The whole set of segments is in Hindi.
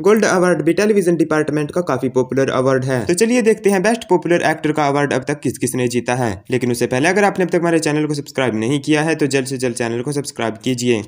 गोल्ड अवार्ड भी टेलीविजन डिपार्टमेंट का काफी पॉपुलर अवार्ड है तो चलिए देखते हैं बेस्ट पॉपुलर एक्टर का अवार्ड अब तक किस किसने जीता है लेकिन उससे पहले अगर आपने अब तक हमारे चैनल को सब्सक्राइब नहीं किया है तो जल्द से जल्द चैनल को सब्सक्राइब कीजिए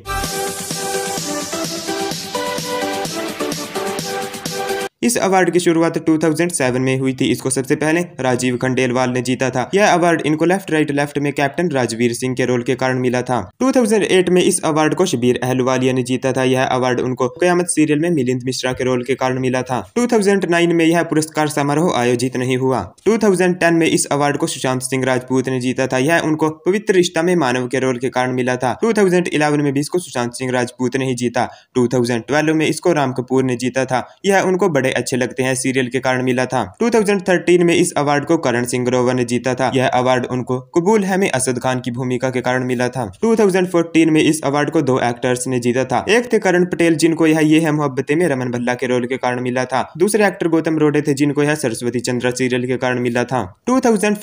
इस अवार्ड की शुरुआत 2007 में हुई थी इसको सबसे पहले राजीव खंडेलवाल ने जीता था यह अवार्ड इनको लेफ्ट राइट लेफ्ट में कैप्टन राजवीर सिंह के रोल के कारण मिला था 2008 में इस अवार्ड को शबीर अहलवालिया ने जीता था यह अवार्ड उनको कयामत सीरियल में मिलिंद मिश्रा के रोल के कारण मिला था 2009 में यह पुरस्कार समारोह आयोजित नहीं हुआ 2010 में इस अवार्ड को सुशांत सिंह राजपूत ने जीता था यह उनको पवित्र रिश्ता में मानव के रोल के कारण मिला था 2011 में भी इसको सुशांत सिंह राजपूत ने ही जीता 2012 में इसको राम कपूर ने जीता था यह उनको बड़े अच्छे लगते हैं सीरियल के कारण मिला था 2013 में इस अवार्ड को करण सिंह ग्रोवर ने जीता था यह अवार्ड उनको कबूल है में असद खान की भूमिका के कारण मिला था 2014 में इस अवार्ड को दो एक्टर्स ने जीता था एक थे करण पटेल जिनको यह ये है मोहब्बते में रमन भल्ला के रोल के कारण मिला था दूसरे एक्टर गौतम रोडे थे जिनको यह सरस्वती चंद्रा सीरियल के कारण मिला था 2015,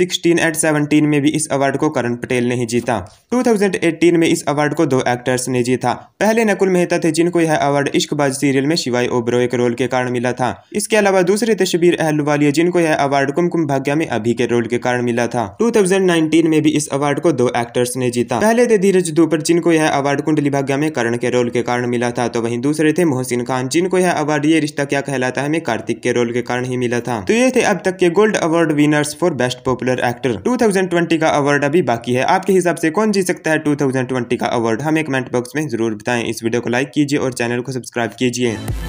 16 एंड 17 में भी इस अवार्ड को करण पटेल ने ही जीता 2018 में इस अवार्ड को दो एक्टर्स ने जीता पहले नकुल मेहता थे जिनको यह अवार्ड इश्कबाज सीरियल में शिवाय ओबरोय के रोल के कारण कारण मिला था इसके अलावा दूसरे तशबीर अहलवालिया जिनको यह अवार्ड कुमकुम भाग्या में अभी के रोल के कारण मिला था टू में भी इस अवार्ड को दो एक्टर्स ने जीता पहले थे धीरज दूपर जिनको यह अवार्ड कुंडली भाग्या में करण के रोल के कारण मिला था तो वही दूसरे थे मोहसिन खान जिनको यह अवार्ड ये रिश्ता क्या कहलाता है कार्तिक के रोल के कारण ही मिला था तो ये थे अब तक के gold award winners for best popular actor 2020 का अवार्ड अभी बाकी है आपके हिसाब से कौन जीत सकता है 2020 का अवार्ड हमें कमेंट बॉक्स में जरूर बताएं इस वीडियो को लाइक कीजिए और चैनल को सब्सक्राइब कीजिए